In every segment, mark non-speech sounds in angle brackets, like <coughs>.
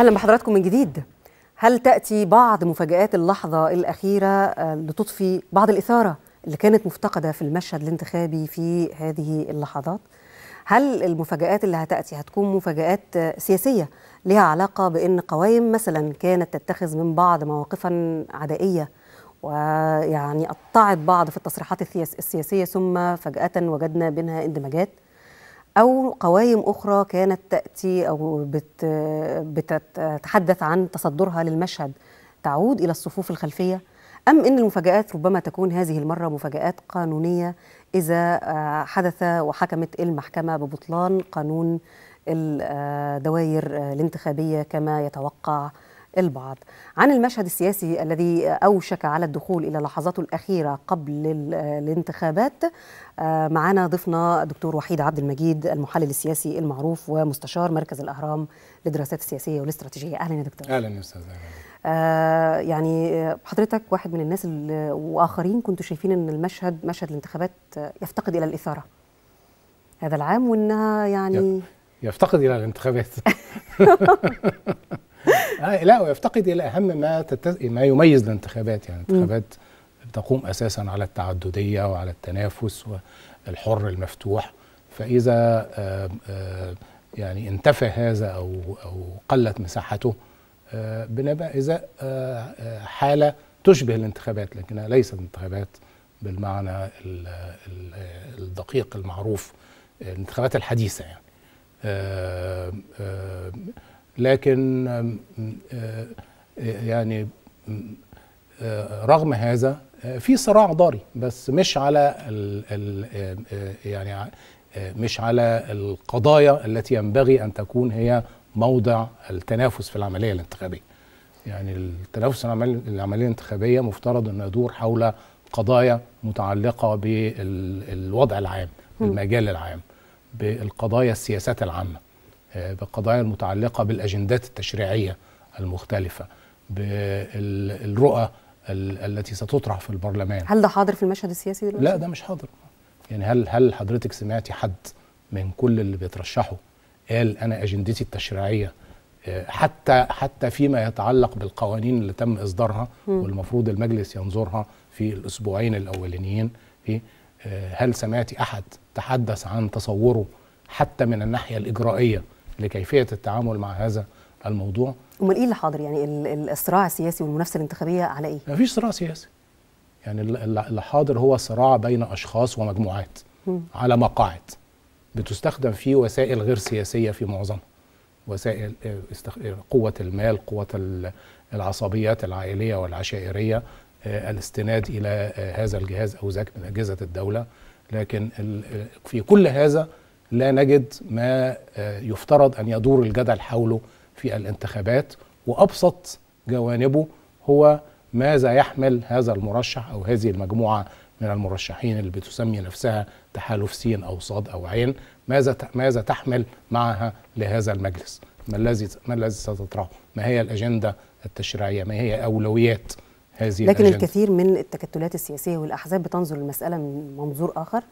اهلا بحضراتكم من جديد هل تاتي بعض مفاجات اللحظه الاخيره آه، لتضفي بعض الاثاره اللي كانت مفتقده في المشهد الانتخابي في هذه اللحظات هل المفاجات اللي هتاتي هتكون مفاجات آه، سياسيه لها علاقه بان قوائم مثلا كانت تتخذ من بعض مواقفا عدائيه ويعني قطعت بعض في التصريحات السياسيه ثم فجاه وجدنا بينها اندماجات أو قوائم أخرى كانت تأتي أو بت بتتحدث عن تصدرها للمشهد تعود إلى الصفوف الخلفية أم إن المفاجآت ربما تكون هذه المرة مفاجآت قانونية إذا آه، حدث وحكمت المحكمة ببطلان قانون الدوائر آه، آه، الانتخابية كما يتوقع البعض عن المشهد السياسي الذي أوشك على الدخول إلى لحظاته الأخيرة قبل الانتخابات آه، معنا ضيفنا دكتور وحيد عبد المجيد المحلل السياسي المعروف ومستشار مركز الأهرام للدراسات السياسية والاستراتيجية أهلا يا دكتور أهلا يا أستاذ آه يعني حضرتك واحد من الناس واخرين كنتوا شايفين ان المشهد مشهد الانتخابات يفتقد الى الاثاره هذا العام وانها يعني يفتقد الى الانتخابات <laughs> آه لا ويفتقد الى اهم ما تتز... ما يميز الانتخابات يعني الانتخابات تقوم اساسا على التعدديه وعلى التنافس والحر المفتوح فاذا آه آه يعني انتفى هذا او او قلت مساحته آه، بنبقى اذا آه، آه، حاله تشبه الانتخابات لكنها ليست انتخابات بالمعنى الدقيق المعروف الانتخابات الحديثه يعني لكن آه، آه، يعني آه، رغم هذا في صراع ضاري بس مش على الـ الـ يعني مش على القضايا التي ينبغي ان تكون هي موضع التنافس في العمليه الانتخابيه. يعني التنافس العمليه الانتخابيه مفترض انه يدور حول قضايا متعلقه بالوضع العام، بالمجال العام، بالقضايا السياسات العامه. بالقضايا المتعلقة بالأجندات التشريعية المختلفة بالرؤى التي ستطرح في البرلمان هل ده حاضر في المشهد السياسي دلوقتي؟ لا ده مش حاضر يعني هل هل حضرتك سمعتي حد من كل اللي بيترشحوا قال انا اجندتي التشريعيه آه، حتى حتى فيما يتعلق بالقوانين اللي تم اصدارها والمفروض المجلس ينظرها في الاسبوعين الاولانيين في آه، هل سمعتي احد تحدث عن تصوره حتى من الناحيه الاجرائيه لكيفيه التعامل مع هذا الموضوع امال ايه اللي حاضر يعني الصراع السياسي والمنافسه الانتخابيه على ايه ما فيش صراع سياسي يعني اللي حاضر هو صراع بين اشخاص ومجموعات م. على مقاعد بتستخدم فيه وسائل غير سياسيه في معظمها وسائل آه، آه، قوه المال قوه العصبيات العائليه والعشائريه آه، الاستناد الى هذا الجهاز او ذاك من اجهزه الدوله لكن في كل هذا لا نجد ما آه، يفترض ان يدور الجدل حوله في الانتخابات وابسط جوانبه هو ماذا يحمل هذا المرشح او هذه المجموعه من المرشحين اللي بتسمي نفسها تحالف سين او صاد او عين ماذا ماذا تحمل معها لهذا المجلس ما الذي ما الذي ستطرحه ما هي الاجنده التشريعيه ما هي اولويات هذه لكن الأجندة. الكثير من التكتلات السياسيه والاحزاب بتنظر للمساله من منظور اخر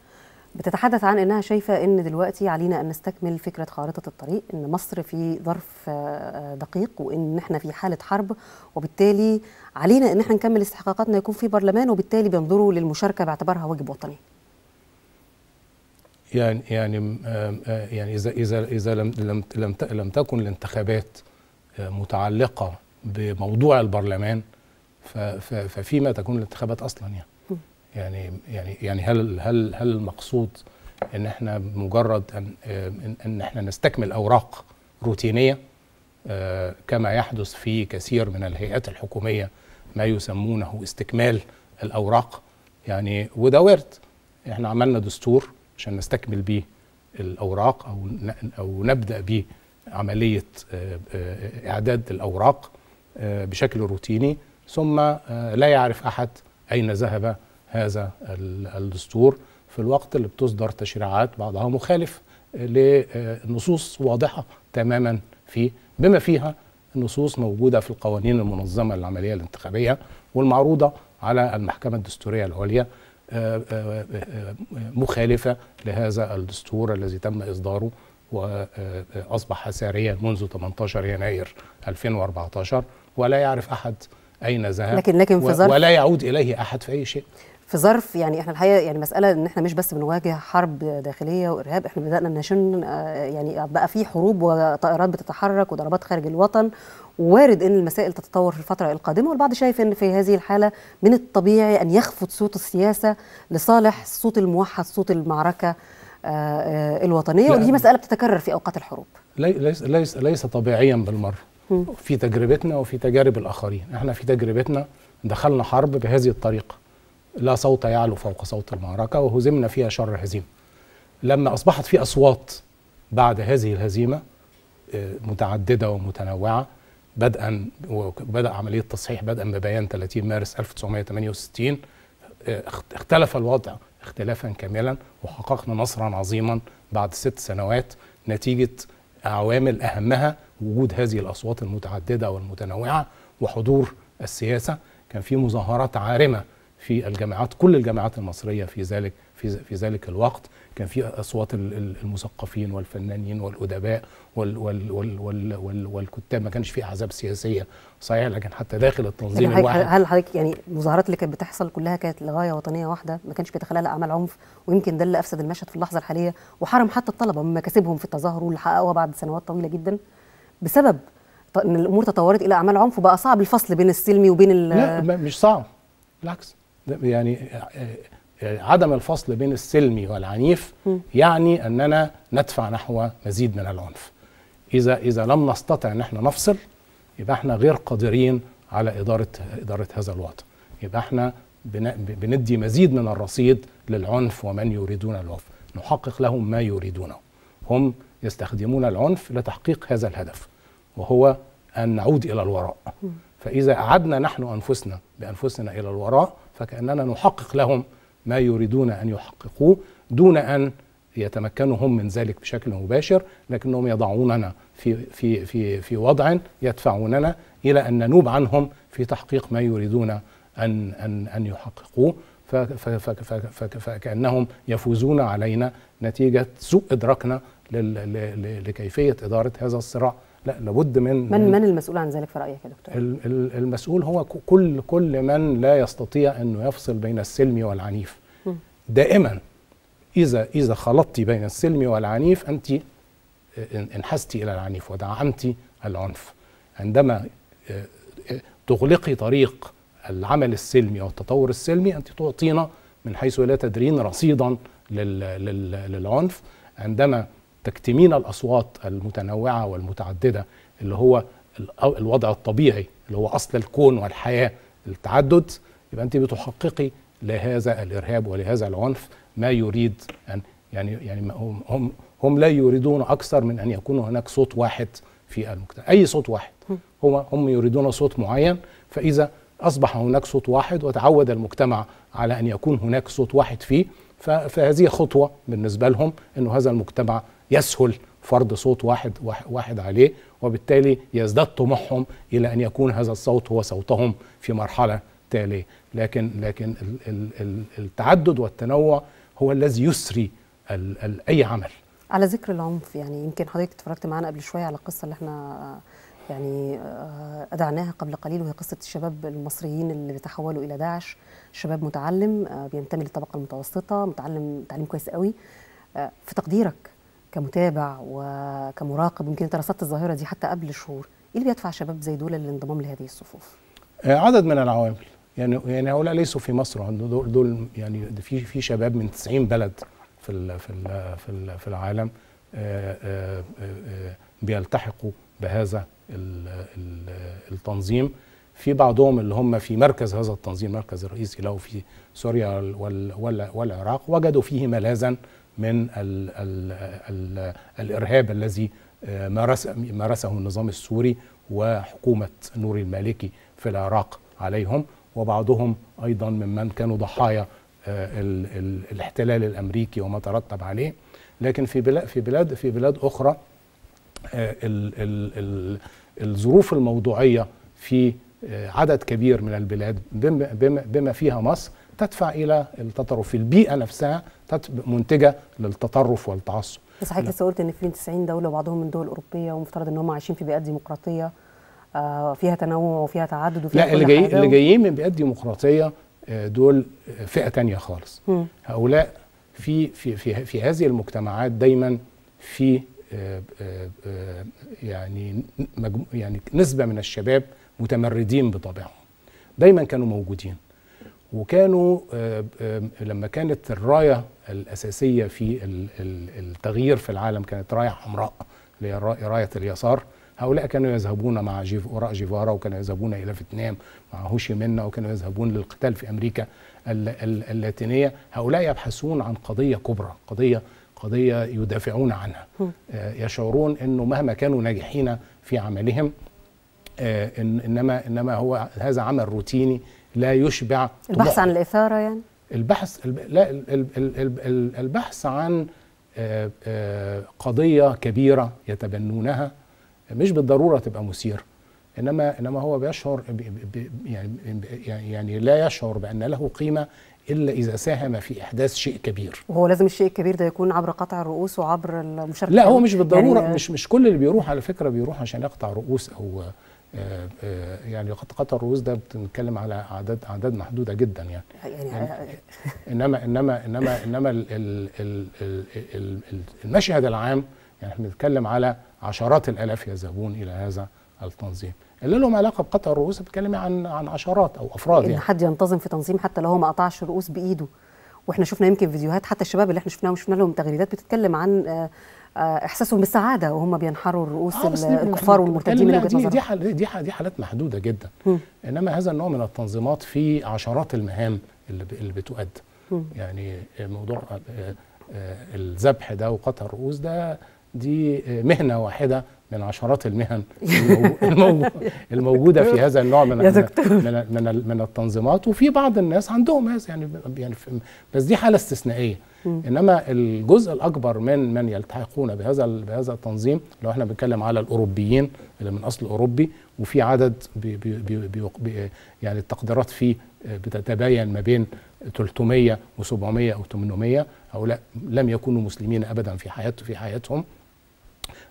بتتحدث عن انها شايفه ان دلوقتي علينا ان نستكمل فكره خارطه الطريق ان مصر في ظرف آه، دقيق وان احنا في حاله حرب وبالتالي علينا ان احنا نكمل استحقاقاتنا يكون في برلمان وبالتالي بينظروا للمشاركه باعتبارها واجب وطني. يعني يعني آه، يعني اذا اذا اذا لم لم لم, لم تكن الانتخابات آه، متعلقه بموضوع البرلمان ففيما تكون الانتخابات اصلا يعني. يعني يعني يعني هل هل هل المقصود ان احنا مجرد ان ان احنا نستكمل اوراق روتينيه آه، كما يحدث في كثير من الهيئات الحكوميه ما يسمونه استكمال الاوراق يعني وده ورد احنا عملنا دستور عشان نستكمل به الاوراق او او نبدا به عمليه آه، آه، اعداد الاوراق بشكل روتيني ثم لا يعرف احد اين ذهب هذا الدستور في الوقت اللي بتصدر تشريعات بعضها مخالف لنصوص واضحة تماما فيه بما فيها نصوص موجودة في القوانين المنظمة للعملية الانتخابية والمعروضة على المحكمة الدستورية العليا آه، آه، آه، مخالفة لهذا الدستور الذي تم إصداره وأصبح ساريا منذ 18 يناير 2014 ولا يعرف أحد أين ذهب لكن لكن ولا يعود إليه أحد في أي شيء في ظرف يعني احنا الحقيقه يعني مساله ان احنا مش بس بنواجه حرب داخليه وارهاب احنا بدانا نشن آه، يعني بقى في حروب وطائرات بتتحرك وضربات خارج الوطن وارد ان المسائل تتطور في الفتره القادمه والبعض شايف ان في هذه الحاله من الطبيعي ان يخفض صوت السياسه لصالح الصوت الموحد صوت المعركه آه، آه، الوطنيه ودي مساله بتتكرر في اوقات الحروب ليس ليس ليس طبيعيا بالمره في تجربتنا وفي تجارب الاخرين احنا في تجربتنا دخلنا حرب بهذه الطريقه لا صوت يعلو فوق صوت المعركة وهزمنا فيها شر هزيمة لما أصبحت في أصوات بعد هذه الهزيمة آه، متعددة ومتنوعة بدءا وبدأ عملية تصحيح بدءا ببيان 30 مارس 1968 آه، اختلف الوضع اختلافا كاملا وحققنا نصرا عظيما بعد ست سنوات نتيجة عوامل أهمها وجود هذه الأصوات المتعددة والمتنوعة وحضور السياسة كان في مظاهرات عارمة في الجامعات كل الجامعات المصريه في ذلك في, في ذلك الوقت كان في اصوات المثقفين والفنانين والادباء وال وال وال وال وال والكتاب ما كانش في احزاب سياسيه صحيح لكن حتى داخل التنظيم يعني الواحد هل حضرتك يعني المظاهرات اللي كانت بتحصل كلها كانت لغايه وطنيه واحده ما كانش بيتخللها اعمال عنف ويمكن ده اللي افسد المشهد في اللحظه الحاليه وحرم حتى الطلبه من مكاسبهم في التظاهر واللي حققوها بعد سنوات طويله جدا بسبب ان الامور تطورت الى اعمال عنف وبقى صعب الفصل بين السلمي وبين لا مش صعب بالعكس يعني عدم الفصل بين السلمي والعنيف يعني اننا ندفع نحو مزيد من العنف اذا اذا لم نستطع ان احنا نفصل يبقى احنا غير قادرين على اداره اداره هذا الوضع يبقى احنا بندي مزيد من الرصيد للعنف ومن يريدون العنف نحقق لهم ما يريدونه هم يستخدمون العنف لتحقيق هذا الهدف وهو ان نعود الى الوراء فاذا اعدنا نحن انفسنا بانفسنا الى الوراء فكأننا نحقق لهم ما يريدون أن يحققوه دون أن يتمكنوا هم من ذلك بشكل مباشر لكنهم يضعوننا في في في في وضع يدفعوننا الى ان ننوب عنهم في تحقيق ما يريدون ان ان ان يحققوه فكانهم يفوزون علينا نتيجه سوء ادراكنا لكيفيه اداره هذا الصراع لا لابد من من من المسؤول عن ذلك في رايك يا دكتور المسؤول هو كل كل من لا يستطيع انه يفصل بين السلمي والعنيف دائما اذا اذا خلطتي بين السلمي والعنيف انت انحستي الى العنيف ودعمتي العنف عندما آه، تغلقي طريق العمل السلمي او التطور السلمي انت تعطينا من حيث لا تدرين رصيدا للعنف عندما تكتمين الاصوات المتنوعه والمتعدده اللي هو الوضع الطبيعي اللي هو اصل الكون والحياه التعدد يبقى انت بتحققي لهذا الارهاب ولهذا العنف ما يريد ان يعني يعني هم هم, هم لا يريدون اكثر من ان يكون هناك صوت واحد في المجتمع اي صوت واحد هم هم يريدون صوت معين فاذا اصبح هناك صوت واحد وتعود المجتمع على ان يكون هناك صوت واحد فيه فهذه خطوه بالنسبه لهم انه هذا المجتمع يسهل فرض صوت واحد واحد عليه وبالتالي يزداد طموحهم الى ان يكون هذا الصوت هو صوتهم في مرحله تاليه لكن لكن التعدد والتنوع هو الذي يسري اي عمل على ذكر العنف يعني يمكن حضرتك اتفرجت معانا قبل شويه على القصه اللي احنا يعني أدعناها آه، قبل قليل وهي قصة الشباب المصريين اللي تحولوا إلى داعش شباب متعلم آه، بينتمي للطبقة المتوسطة متعلم تعليم كويس قوي آه، في تقديرك كمتابع وكمراقب يمكن انت رصدت الظاهره دي حتى قبل شهور ايه اللي بيدفع شباب زي دول للانضمام لهذه الصفوف آه، عدد من العوامل يعني يعني هؤلاء ليسوا في مصر دول, دول يعني في في شباب من 90 بلد في الـ في الـ في, الـ في العالم آه، آه، بيلتحقوا بهذا التنظيم في بعضهم اللي هم في مركز هذا التنظيم مركز الرئيسي له في سوريا والعراق وجدوا فيه ملاذا من ال ال الـ الارهاب الذي آه، مارس مارسه النظام السوري وحكومه نور المالكي في العراق عليهم وبعضهم ايضا ممن كانوا ضحايا آه، الاحتلال الامريكي وما ترتب عليه لكن في بلاد في بلاد في بلاد اخرى آه، الظروف الموضوعيه في عدد كبير من البلاد بما فيها مصر تدفع الى التطرف البيئه نفسها منتجه للتطرف والتعصب بس حضرتك نعم. لسه قلت ان في 90 دوله وبعضهم من دول اوروبيه ومفترض ان هم عايشين في بيئات ديمقراطيه آه، فيها تنوع وفيها تعدد وفيها لا اللي جاي اللي جايين من بيئات ديمقراطيه آه، دول آه، فئه تانية خالص م. هؤلاء في في في في هذه المجتمعات دايما في يعني يعني نسبه من الشباب متمردين بطبعهم دايما كانوا موجودين وكانوا آه، آه، لما كانت الرايه الاساسيه في التغيير في العالم كانت رايه حمراء اللي هي رايه اليسار هؤلاء كانوا يذهبون مع جيف وراء جيفارا وكانوا يذهبون الى فيتنام مع هوشي منا وكانوا يذهبون للقتال في امريكا اللاتينيه هؤلاء يبحثون عن قضيه كبرى قضيه قضيه يدافعون عنها آه، يشعرون انه مهما كانوا ناجحين في عملهم انما انما هو هذا عمل روتيني لا يشبع البحث عن الإثارة يعني البحث لا البحث عن آه، آه، قضية كبيرة يتبنونها مش بالضرورة تبقى مثيرة انما انما هو بيشعر يعني،, يعني يعني لا يشعر بان له قيمه الا اذا ساهم في احداث شيء كبير وهو لازم الشيء الكبير ده يكون عبر قطع الرؤوس وعبر المشاركه لا هو مش يعني بالضروره يعني مش مش كل اللي بيروح على فكره بيروح عشان يقطع رؤوس او آه، آه، يعني قطع الرؤوس ده بنتكلم على اعداد اعداد محدوده جدا يعني, يعني, يعني آه، انما انما انما انما المشهد العام يعني احنا بنتكلم على عشرات الالاف يذهبون الى هذا التنظيم اللي لهم علاقه بقطع الرؤوس بتتكلم عن عن عشرات او افراد ان يعني. حد ينتظم في تنظيم حتى لو هو ما قطعش رؤوس بايده واحنا شفنا يمكن فيديوهات حتى الشباب اللي احنا شفناهم شفنا لهم تغريدات بتتكلم عن آه، احساسهم بالسعاده وهم بينحروا رؤوس آه الكفار والمرتدين من وجهه نظرك دي دي دي حالات محدوده جدا م. انما هذا النوع من التنظيمات في عشرات المهام اللي, اللي بتؤدى يعني موضوع آه، آه، الذبح ده وقطع الرؤوس ده دي مهنه واحده من عشرات المهن <laughs> الموجوده في هذا النوع من من من التنظيمات وفي بعض الناس عندهم هذا يعني يعني بس دي حاله استثنائيه انما الجزء الاكبر من من يلتحقون بهذا بهذا التنظيم لو احنا بنتكلم على الاوروبيين اللي من اصل اوروبي وفي عدد بي بي بي بي يعني التقديرات فيه آه، بتتباين ما بين 300 و700 او 800 هؤلاء لم يكونوا مسلمين ابدا في حياته في حياتهم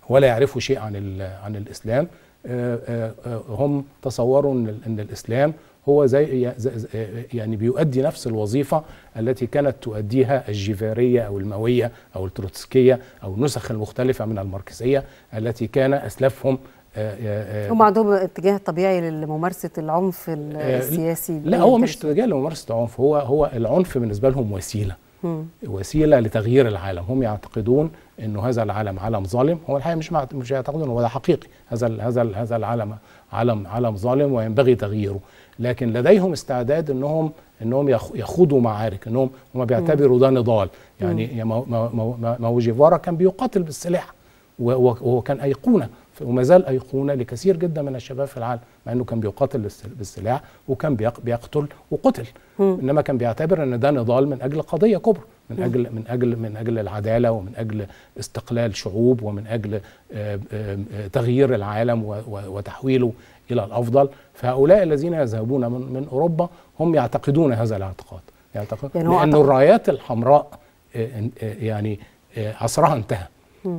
ولا يعرفوا شيء عن عن الاسلام آه، آه، هم تصوروا ان الاسلام هو زي يعني بيؤدي نفس الوظيفة التي كانت تؤديها الجيفارية أو الموية أو التروتسكية أو النسخ المختلفة من الماركسية التي كان أسلافهم آه، آه، آه، هم عندهم اتجاه طبيعي لممارسه العنف السياسي لا هو مش اتجاه لممارسه عنف هو هو العنف بالنسبه لهم وسيله وسيله لتغيير العالم هم يعتقدون انه هذا العالم عالم ظالم هو الحقيقه مش مش يعتقدون هو ده حقيقي هذا هذا هذا العالم عالم عالم ظالم وينبغي تغييره لكن لديهم استعداد انهم انهم يخوضوا معارك انهم هم بيعتبروا ده نضال يعني ما كان بيقاتل بالسلاح وهو كان ايقونه وما زال أيقونة لكثير جدا من الشباب في العالم مع أنه كان بيقاتل بالسلاح وكان بيقتل وقتل م. إنما كان بيعتبر أن ده نضال من أجل قضية كبرى من أجل من أجل من أجل العدالة ومن أجل استقلال شعوب ومن أجل آه، آه، آه، تغيير العالم وتحويله إلى الأفضل فهؤلاء الذين يذهبون من, من أوروبا هم يعتقدون هذا الاعتقاد يعتقد يعني لأن الرايات الحمراء يعني عصرها انتهى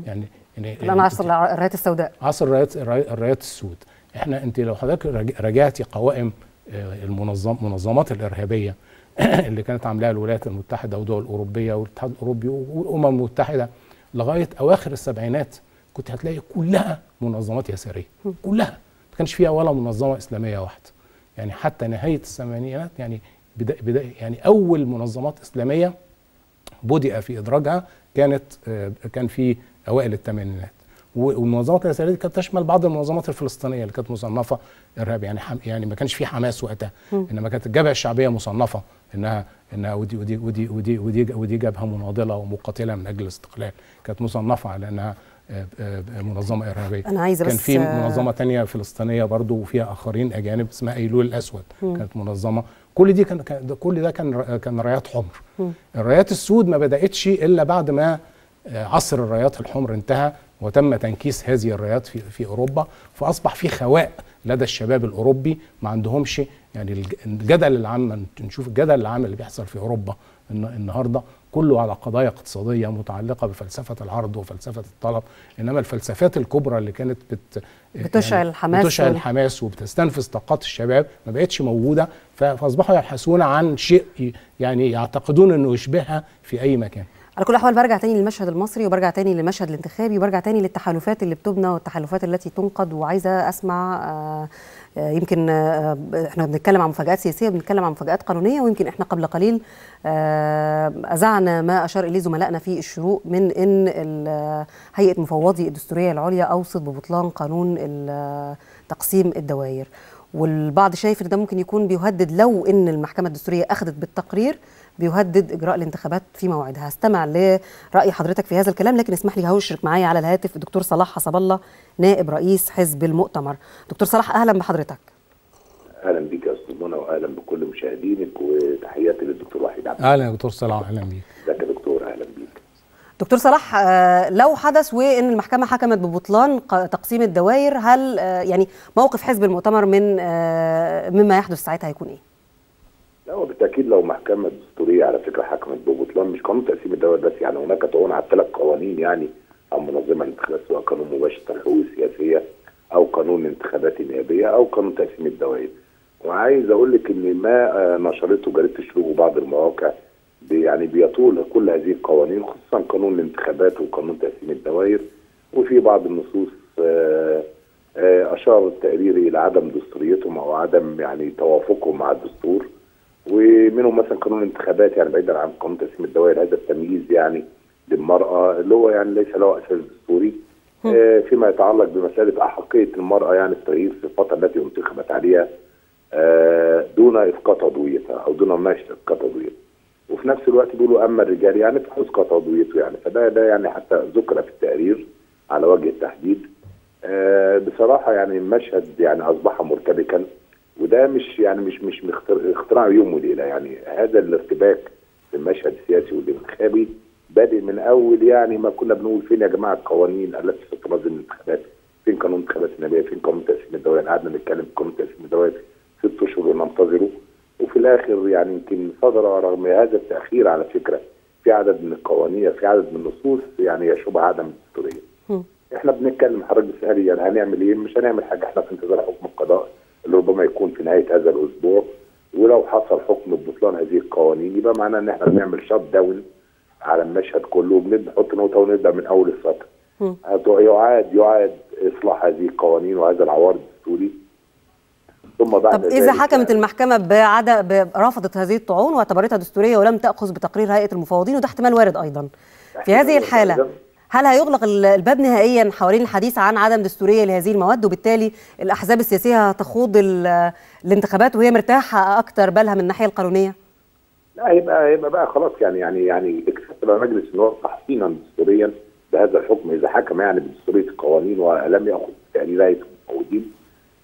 يعني يعني الان عصر الرايات السوداء عصر الرايات الرايات السود احنا انت لو حضرتك راجعتي قوائم آه، المنظم منظمات الارهابيه <clears throat> اللي كانت عاملاها الولايات المتحده والدول الاوروبيه والاتحاد الاوروبي والامم المتحده لغايه اواخر السبعينات كنت هتلاقي كلها منظمات يساريه كلها ما كانش فيها ولا منظمه اسلاميه واحده يعني حتى نهايه الثمانينات يعني بدا بدا يعني اول منظمات اسلاميه بدأ في ادراجها كانت آه، كان في اوائل الثمانينات والمنظمات الاسرائيليه كانت تشمل بعض المنظمات الفلسطينيه اللي كانت مصنفه ارهاب يعني حم يعني ما كانش في حماس وقتها انما كانت الجبهه الشعبيه مصنفه انها انها ودي ودي ودي ودي ودي, ودي جبهه مناضله ومقاتله من اجل الاستقلال كانت مصنفه على انها آه، آه، منظمه ارهابيه انا عايزه كان في منظمه تانية فلسطينيه برضو وفيها اخرين اجانب اسمها ايلول الاسود م. كانت منظمه كل دي كان كل ده كان كان رايات حمر الرايات السود ما بداتش الا بعد ما آه، عصر الرايات الحمر انتهى وتم تنكيس هذه الرايات في, في اوروبا فاصبح في خواء لدى الشباب الاوروبي ما عندهمش يعني الجدل العام نشوف الجدل العام اللي بيحصل في اوروبا النهارده كله على قضايا اقتصاديه متعلقه بفلسفه العرض وفلسفه الطلب انما الفلسفات الكبرى اللي كانت بت يعني بتشعل الحماس بتشعل الحماس وبتستنفذ طاقات الشباب ما بقتش موجوده فاصبحوا يبحثون عن شيء يعني يعتقدون انه يشبهها في اي مكان على كل الاحوال برجع تاني للمشهد المصري وبرجع تاني للمشهد الانتخابي وبرجع تاني للتحالفات اللي بتبنى والتحالفات التي تنقد وعايزه اسمع آه، آه، يمكن آه، احنا بنتكلم عن مفاجات سياسيه بنتكلم عن مفاجات قانونيه ويمكن احنا قبل قليل اذعنا ما اشار اليه زملائنا في الشروق من ان هيئه مفوضي الدستوريه العليا اوصت ببطلان قانون تقسيم الدوائر والبعض شايف ان ده ممكن يكون بيهدد لو ان المحكمه الدستوريه اخذت بالتقرير بيهدد اجراء الانتخابات في موعدها استمع لراي حضرتك في هذا الكلام لكن اسمح لي هشرك معايا على الهاتف الدكتور صلاح حسب الله نائب رئيس حزب المؤتمر دكتور صلاح اهلا بحضرتك اهلا بك يا استاذ منى واهلا بكل مشاهدينك وتحياتي للدكتور وحيد عبد اهلا يا دكتور صلاح اهلا ازيك يا دكتور اهلا بيك دكتور صلاح آه، لو حدث وان المحكمه حكمت ببطلان تقسيم الدوائر هل آه، يعني موقف حزب المؤتمر من آه، مما يحدث ساعتها هيكون ايه؟ هو بالتاكيد لو محكمه دستوريه على فكره حكمت ببطلان مش قانون تقسيم الدوله بس يعني هناك تعون على الثلاث قوانين يعني او منظمه الانتخابات سواء قانون مباشر الحقوق السياسيه او قانون الانتخابات النيابيه او قانون تقسيم الدوائر وعايز اقول لك ان ما آه، نشرته جريده الشروق وبعض المواقع بي يعني بيطول كل هذه القوانين خصوصا قانون الانتخابات وقانون تقسيم الدوائر وفي بعض النصوص آه، آه، اشار التقرير الى عدم دستوريتهم او عدم يعني توافقهم مع الدستور ومنهم مثلا قانون الانتخابات يعني بعيدا عن قانون تقسيم الدوائر هذا التمييز يعني للمراه اللي هو يعني ليس له اساس دستوري آه، فيما يتعلق بمساله احقيه المراه يعني في تغيير صفتها التي انتخبت عليها آه، دون اسقاط عضويتها او دون مناقشه اسقاط عضويتها. وفي نفس الوقت بيقولوا اما الرجال يعني فاسقط عضويته يعني فده ده يعني حتى ذكر في التقرير على وجه التحديد آه، بصراحه يعني المشهد يعني اصبح مرتبكا وده مش يعني مش مش اختراع يوم وليله يعني هذا الارتباك في المشهد السياسي والانتخابي بادئ من اول يعني ما كنا بنقول فين يا جماعه القوانين التي ستنظم الانتخابات فين قانون الانتخابات النبيه؟ فين قانون تقسيم الدوائر قعدنا نتكلم في قانون تقسيم الدوائر ست اشهر وننتظره وفي الاخر يعني يمكن صدر رغم هذا التاخير على فكره في عدد من القوانين في عدد من النصوص يعني يشوبها عدم الدستوريه. احنا بنتكلم حضرتك بتسالي يعني هنعمل ايه؟ مش هنعمل حاجه احنا في انتظار حكم القضاء ربما يكون في نهايه هذا الاسبوع ولو حصل حكم ببطلان هذه القوانين يبقى معناه ان احنا بنعمل شت داون على المشهد كله وبنحط نقطه ونبدا من اول السطر. يعاد يعاد اصلاح هذه القوانين وهذا العوار الدستوري ثم بعد طب اذا حكمت يعني المحكمه بعد رفضت هذه الطعون واعتبرتها دستوريه ولم تاخذ بتقرير هيئه المفاوضين وده احتمال وارد ايضا في هذه الحاله هل هيغلق الباب نهائيا حوالين الحديث عن عدم دستوريه لهذه المواد وبالتالي الاحزاب السياسيه هتخوض الانتخابات وهي مرتاحه اكتر بالها من الناحيه القانونيه؟ لا يبقى يبقى بقى خلاص يعني يعني يعني اكتفى بقى مجلس النواب تحصينا دستوريا بهذا الحكم اذا حكم يعني بدستوريه القوانين ولم ياخذ يعني تقليلات موجودين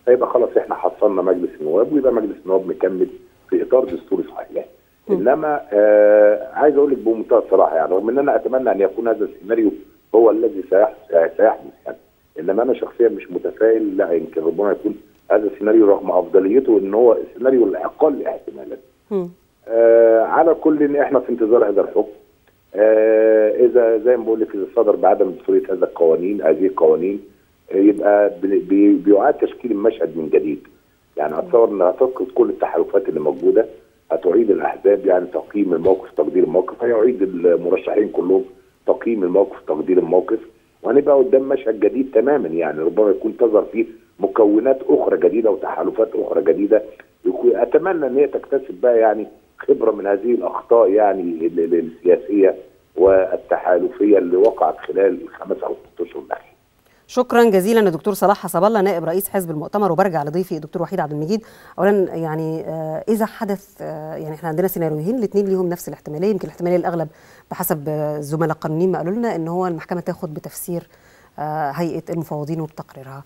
فيبقى خلاص احنا حصلنا مجلس النواب ويبقى مجلس النواب مكمل في اطار دستوري صحيح يعني. انما آه عايز اقول لك بمنتهى الصراحه يعني رغم ان انا اتمنى ان يكون هذا السيناريو هو الذي سيحدث يعني انما انا شخصيا مش متفائل لا يمكن ربما يكون هذا السيناريو رغم افضليته ان هو السيناريو الاقل احتمالا. آه على كل إن احنا في انتظار هذا الحكم. آه اذا زي ما بقول لك اذا صدر بعدم دستوريه هذا القوانين هذه القوانين آه، يبقى بي بيعاد تشكيل المشهد من جديد. يعني اتصور انها هتفقد كل التحالفات اللي موجوده هتعيد الاحزاب يعني تقييم الموقف تقدير الموقف هيعيد المرشحين كلهم تقييم الموقف تقدير الموقف وهنبقى قدام مشهد جديد تماما يعني ربما يكون تظهر فيه مكونات اخرى جديده وتحالفات اخرى جديده اتمنى ان هي تكتسب بقى يعني خبره من هذه الاخطاء يعني السياسيه والتحالفيه اللي وقعت خلال الخمس او شكرا جزيلا لدكتور صلاح حسب الله نائب رئيس حزب المؤتمر وبرجع لضيفي الدكتور وحيد عبد المجيد اولا يعني آه، اذا حدث آه، يعني احنا عندنا سيناريوهين الاثنين ليهم نفس الاحتماليه يمكن الاحتماليه الاغلب بحسب الزملاء آه، القانونيين ما قالوا لنا ان هو المحكمه تاخد بتفسير هيئه المفوضين وبتقريرها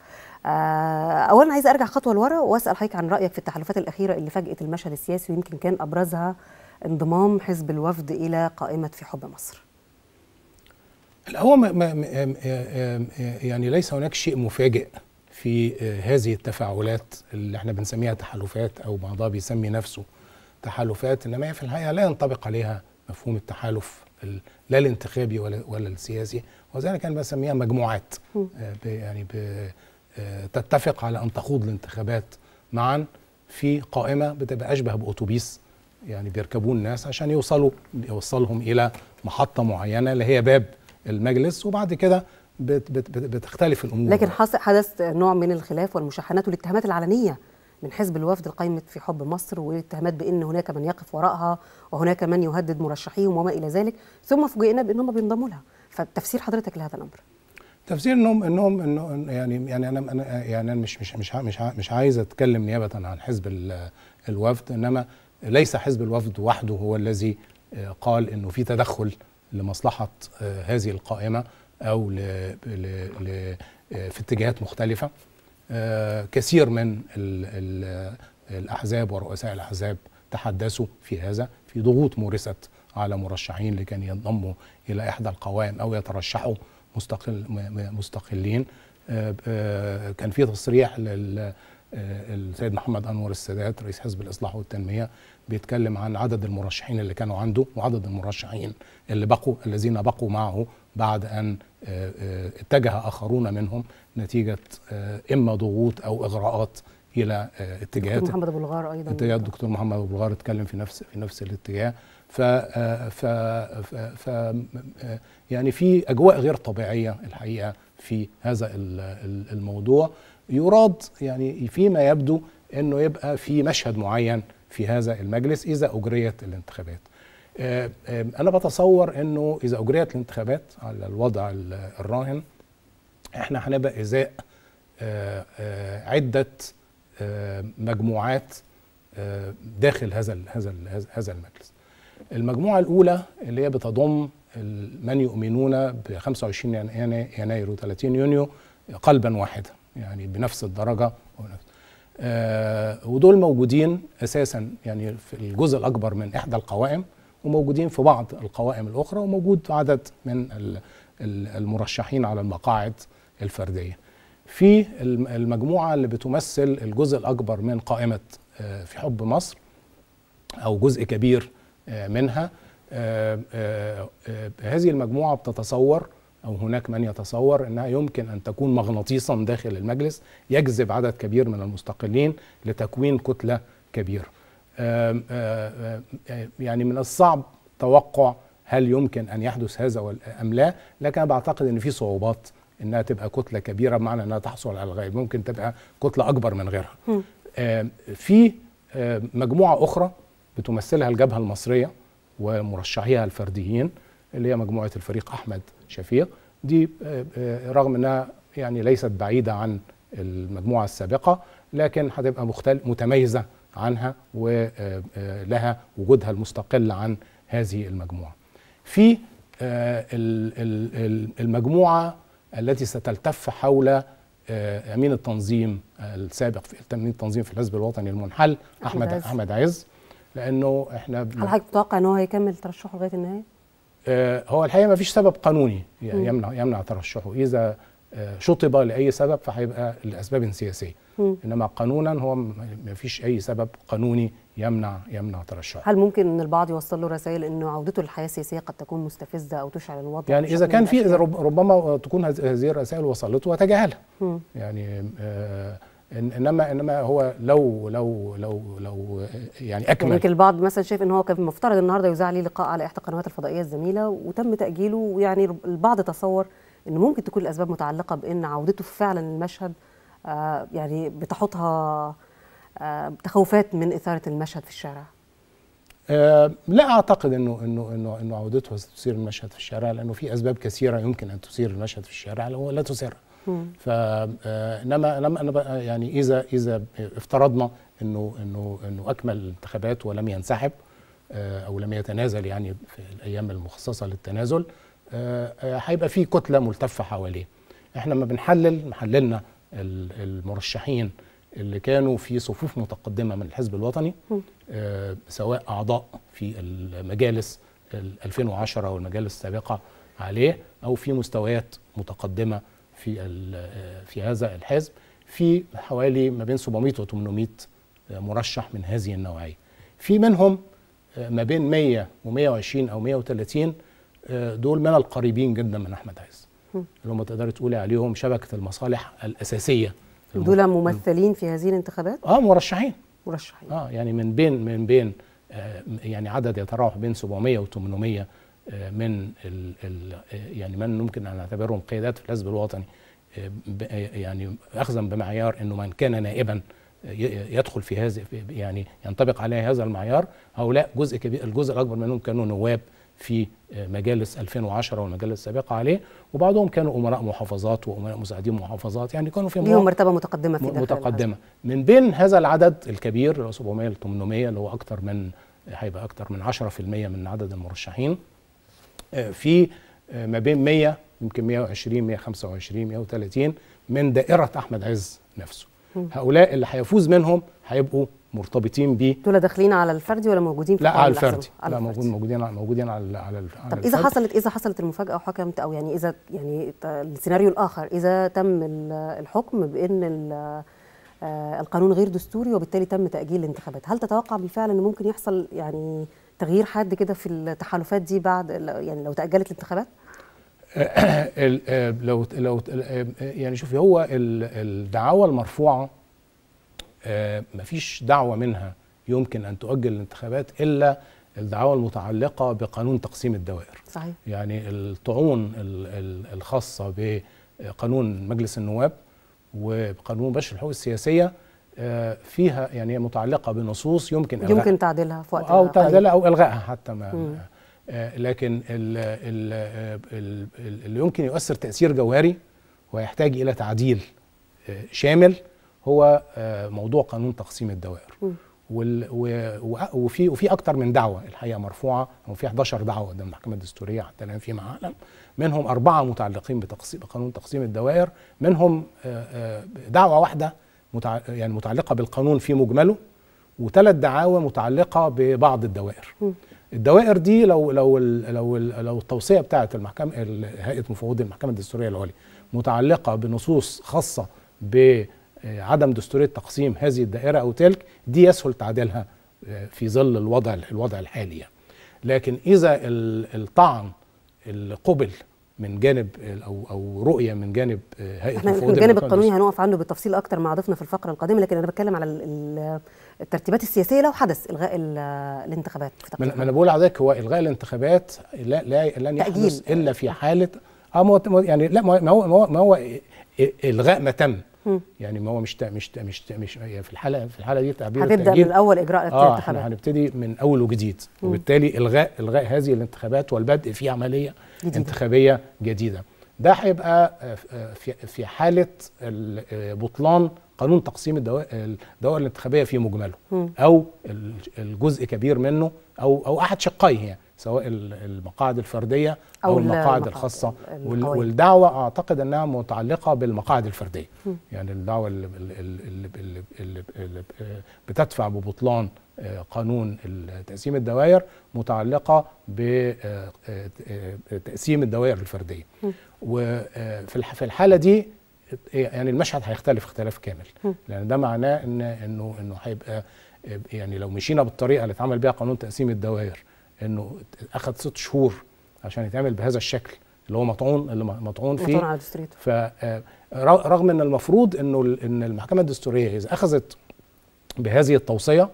اولا عايزه ارجع خطوه لورا واسال حضرتك عن رايك في التحالفات الاخيره اللي فاجات المشهد السياسي ويمكن كان ابرزها انضمام حزب الوفد الى قائمه في حب مصر لا هو ما ما يعني ليس هناك شيء مفاجئ في آه، هذه التفاعلات اللي احنا بنسميها تحالفات او بعضها بيسمي نفسه تحالفات انما هي في الحقيقه لا ينطبق عليها مفهوم التحالف لا الانتخابي ولا ولا السياسي وذلك انا بسميها مجموعات آه، يعني آه، تتفق على ان تخوض الانتخابات معا في قائمه بتبقى اشبه باتوبيس يعني بيركبوه الناس عشان يوصلوا يوصلهم الى محطه معينه اللي هي باب المجلس وبعد كده بت بت بتختلف الامور لكن حدث نوع من الخلاف والمشاحنات والاتهامات العلنيه من حزب الوفد القائم في حب مصر والاتهامات بان هناك من يقف وراءها وهناك من يهدد مرشحيهم وما الى ذلك ثم فوجئنا بانهم بينضموا لها فتفسير حضرتك لهذا الامر تفسير انهم انهم انه يعني يعني انا انا يعني انا مش مش مش مش, مش عايز اتكلم نيابه عن حزب الوفد انما ليس حزب الوفد وحده هو الذي قال انه في تدخل لمصلحه آه، هذه القائمه او ل ل في اتجاهات مختلفه آه، كثير من ال ال الاحزاب ورؤساء الاحزاب تحدثوا في هذا في ضغوط مورست على مرشحين لكي ينضموا الى احدى القوائم او يترشحوا مستقل مستقلين آه، كان في تصريح للسيد محمد انور السادات رئيس حزب الاصلاح والتنميه بيتكلم عن عدد المرشحين اللي كانوا عنده وعدد المرشحين اللي بقوا الذين بقوا معه بعد أن آه، آه، اتجه آخرون منهم نتيجة آه، إما ضغوط أو إغراءات الى اتجاهات دكتور محمد ابو الغار ايضا اتجاهات الدكتور محمد ابو الغار اتكلم في نفس في نفس الاتجاه ف ف ف يعني في اجواء غير طبيعيه الحقيقه في هذا الموضوع يراد يعني فيما يبدو انه يبقى في مشهد معين في هذا المجلس إذا أجريت الانتخابات آه، آه، أنا بتصور أنه إذا أجريت الانتخابات على الوضع الراهن احنا هنبقى إزاء آه، عدة مجموعات داخل هذا هذا هذا المجلس. المجموعه الاولى اللي هي بتضم من يؤمنون ب 25 يناير و 30 يونيو قلبا واحدا يعني بنفس الدرجه آه، ودول موجودين اساسا يعني في الجزء الاكبر من احدى القوائم وموجودين في بعض القوائم الاخرى وموجود عدد من المرشحين على المقاعد الفرديه في المجموعه اللي بتمثل الجزء الاكبر من قائمه آه، في حب مصر او جزء كبير آه، منها هذه المجموعه بتتصور أو هناك من يتصور أنها يمكن أن تكون مغناطيسا داخل المجلس يجذب عدد كبير من المستقلين لتكوين كتلة كبيرة يعني من الصعب توقع هل يمكن أن يحدث هذا أم لا لكن أنا بعتقد أن في صعوبات انها تبقى كتله كبيره بمعنى انها تحصل على الغايب ممكن تبقى كتله اكبر من غيرها في مجموعه اخرى بتمثلها الجبهه المصريه ومرشحيها الفرديين اللي هي مجموعه الفريق احمد شفيق دي آه، آه، رغم انها يعني ليست بعيده عن المجموعه السابقه لكن هتبقى مختلف متميزه عنها ولها آه، وجودها المستقل عن هذه المجموعه. في المجموعه التي ستلتف حول امين التنظيم السابق في امين التنظيم في الحزب الوطني المنحل احمد احمد عز, أحمد عز لانه احنا هل حضرتك متوقع ان هو هيكمل ترشحه لغايه النهايه؟ آه، هو الحقيقه ما فيش سبب قانوني يعني يمنع يمنع ترشحه اذا آه، شطب لاي سبب فهيبقى لاسباب سياسيه انما قانونا هو ما فيش اي سبب قانوني يمنع يمنع ترشحه هل ممكن ان البعض يوصل له رسائل انه عودته للحياه السياسيه قد تكون مستفزه او تشعل الوضع يعني اذا كان في ربما تكون هذه الرسائل وصلته وتجاهلها يعني آه إن انما انما هو لو لو لو لو يعني اكمل يعني يمكن البعض مثلا شايف ان هو كان مفترض النهارده يذاع لي لقاء على احدى القنوات الفضائيه الزميله وتم تاجيله ويعني البعض تصور ان ممكن تكون الاسباب متعلقه بان عودته فعلا المشهد آه، يعني بتحطها آه، تخوفات من اثاره المشهد في الشارع آه، لا اعتقد انه انه انه انه عودته ستثير المشهد في الشارع لانه في اسباب كثيره يمكن ان تثير المشهد في الشارع لو لا تثيرها فانما آه، انما يعني اذا اذا افترضنا انه انه انه اكمل الانتخابات ولم ينسحب آه، او لم يتنازل يعني في الايام المخصصه للتنازل آه، هيبقى في كتله ملتفه حواليه احنا لما بنحلل محللنا المرشحين اللي كانوا في صفوف متقدمه من الحزب الوطني سواء اعضاء في المجالس 2010 والمجالس السابقه عليه او في مستويات متقدمه في في هذا الحزب في حوالي ما بين 700 و 800 مرشح من هذه النوعيه في منهم آه، ما بين 100 و 120 او 130 آه، دول من القريبين جدا من احمد عز اللي هم تقدري تقولي عليهم شبكه المصالح الاساسيه دول ممثلين في هذه الانتخابات اه مرشحين مرشحين اه يعني من بين من بين آه يعني عدد يتراوح بين 700 و 800 من ال ال يعني من ممكن ان نعتبرهم قيادات في الحزب الوطني يعني اخذا بمعيار انه من كان نائبا يدخل في هذا يعني ينطبق عليه هذا المعيار هؤلاء جزء كبير الجزء الاكبر منهم كانوا نواب في مجالس 2010 والمجالس السابقه عليه وبعضهم كانوا امراء محافظات وامراء مساعدين محافظات يعني كانوا في ليهم مرتبه متقدمه في متقدمه متقدمه من بين هذا العدد الكبير اللي هو 700 ل 800 اللي هو اكثر من هيبقى اكثر من 10% من عدد المرشحين آه، في آه، ما بين 100 يمكن 120 125 130 من دائره احمد عز نفسه هؤلاء اللي هيفوز منهم هيبقوا مرتبطين بيه دول داخلين على الفردي ولا موجودين في لا على الفردي لا موجود موجودين على موجودين على على طب اذا حصلت اذا حصلت المفاجاه وحكمت او يعني اذا يعني السيناريو الاخر اذا تم الحكم بان آه، القانون غير دستوري وبالتالي تم تاجيل الانتخابات هل تتوقع بالفعل ان ممكن يحصل يعني تغيير حد كده في التحالفات دي بعد يعني لو تأجلت الانتخابات؟ <coughs> آه، لو لو آه، يعني شوفي هو الدعاوى المرفوعه آه، مفيش دعوه منها يمكن ان تؤجل الانتخابات الا الدعاوى المتعلقه بقانون تقسيم الدوائر صحيح يعني الطعون الخاصه بقانون مجلس النواب وقانون مباشر الحقوق السياسيه آه، فيها يعني متعلقه بنصوص يمكن إلغاء يمكن تعديلها في وقت او تعديلها او الغائها حتى ما مم. آه، لكن اللي يمكن يؤثر تاثير جوهري ويحتاج الى تعديل آه، شامل هو موضوع قانون تقسيم الدوائر وفي وفي اكتر من دعوه الحقيقه مرفوعه وفي 11 دعوه قدام المحكمه الدستوريه حتى الان فيما اعلم منهم اربعه متعلقين بتقسيم بقانون تقسيم الدوائر منهم دعوه واحده متع... يعني متعلقه بالقانون في مجمله وثلاث دعاوى متعلقه ببعض الدوائر م. الدوائر دي لو لو لو لو التوصيه بتاعه المحكمه هيئه مفوضي المحكمه الدستوريه العليا متعلقه بنصوص خاصه بعدم دستوريه تقسيم هذه الدائره او تلك دي يسهل تعديلها آه، في ظل الوضع الوضع الحالي يعني. لكن اذا الطعن اللي قبل من جانب او او رؤيه من جانب آه، هيئه احنا الجانب القانوني هنقف عنه بالتفصيل اكتر مع ضيفنا في الفقره القادمه لكن انا بتكلم على الترتيبات السياسيه لو حدث الغاء الانتخابات ما انا بقول لحضرتك هو الغاء الانتخابات لا, لا لن يحدث الا في حاله اه يعني لا ما هو ما هو ما هو الغاء ما تم يعني ما هو مش تا مش تا مش تا مش في الحاله في الحاله دي تعبير هتبدا من اول اجراء اه احنا هنبتدي من اول وجديد وبالتالي الغاء الغاء هذه الانتخابات والبدء في عمليه جديدة. انتخابيه جديده ده هيبقى في حاله بطلان قانون تقسيم الدوائر الانتخابيه في مجمله او الجزء كبير منه او او احد شقيه يعني سواء المقاعد الفرديه او, أو المقاعد الخاصه القوية. والدعوه اعتقد انها متعلقه بالمقاعد الفرديه م. يعني الدعوه اللي, اللي, اللي, اللي بتدفع ببطلان آه، قانون تقسيم الدوائر متعلقه بتقسيم آه، آه، الدوائر الفرديه م. وفي الحاله دي إيه، يعني المشهد هيختلف اختلاف كامل م. لان ده معناه ان انه انه هيبقى يعني لو مشينا بالطريقه اللي اتعمل بيها قانون تقسيم الدوائر انه اخذ ست شهور عشان يتعمل بهذا الشكل اللي هو مطعون اللي مطعون فيه مطعون على دستوريته آه، فرغم ان المفروض انه ان المحكمه الدستوريه اذا اخذت بهذه التوصيه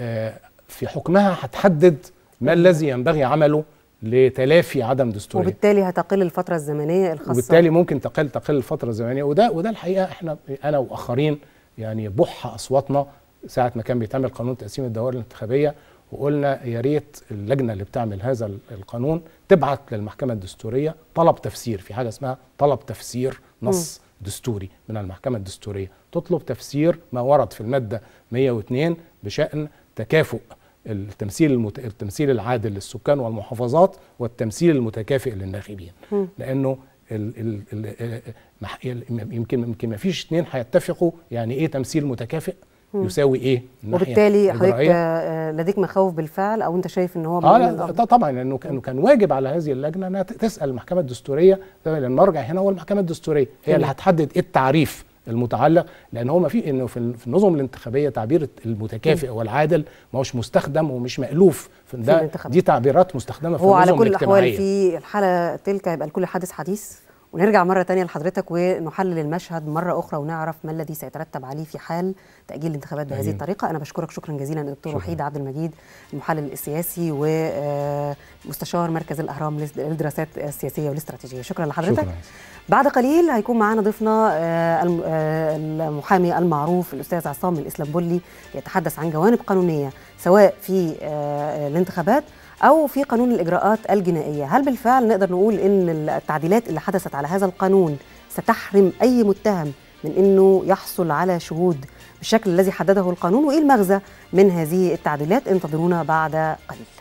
آه، في حكمها هتحدد ما الذي ينبغي عمله لتلافي عدم دستوريه وبالتالي هتقل الفتره الزمنيه الخاصه وبالتالي ممكن تقل تقل الفتره الزمنيه وده وده الحقيقه احنا انا واخرين يعني بح اصواتنا ساعه ما كان بيتعمل قانون تقسيم الدوائر الانتخابيه وقلنا يا ريت اللجنه اللي بتعمل هذا القانون تبعت للمحكمه الدستوريه طلب تفسير في حاجه اسمها طلب تفسير نص م. دستوري من المحكمه الدستوريه تطلب تفسير ما ورد في الماده 102 بشان تكافؤ التمثيل المت... التمثيل العادل للسكان والمحافظات والتمثيل المتكافئ للناخبين م. لانه ال... ال... ال... يمكن يمكن ما فيش اثنين هيتفقوا يعني ايه تمثيل متكافئ يساوي ايه وبالتالي حضرتك آه، لديك مخاوف بالفعل او انت شايف ان هو اه لا طبعا لانه كان كان واجب على هذه اللجنه انها تسال المحكمه الدستوريه لان المرجع هنا هو المحكمه الدستوريه هي اللي هتحدد ايه التعريف المتعلق لان هو ما في انه في النظم الانتخابيه تعبير المتكافئ والعادل ما هوش مستخدم ومش مالوف في ده دي تعبيرات مستخدمه في النظم الاجتماعيه هو على كل الاحوال في الحاله تلك يبقى لكل حادث حديث ونرجع مرة تانية لحضرتك ونحلل المشهد مرة أخرى ونعرف ما الذي سيترتب عليه في حال تأجيل الانتخابات بهذه أيوة. الطريقة أنا بشكرك شكرا جزيلا الدكتور وحيد عبد المجيد المحلل السياسي ومستشار مركز الأهرام للدراسات السياسية والاستراتيجية شكرا لحضرتك شكرا. بعد قليل هيكون معنا ضيفنا آه، آه، المحامي المعروف الأستاذ عصام الاسلامبولي يتحدث عن جوانب قانونية سواء في آه، الانتخابات أو في قانون الإجراءات الجنائية هل بالفعل نقدر نقول أن التعديلات اللي حدثت على هذا القانون ستحرم أي متهم من أنه يحصل على شهود بالشكل الذي حدده القانون وإيه المغزى من هذه التعديلات انتظرونا بعد قليل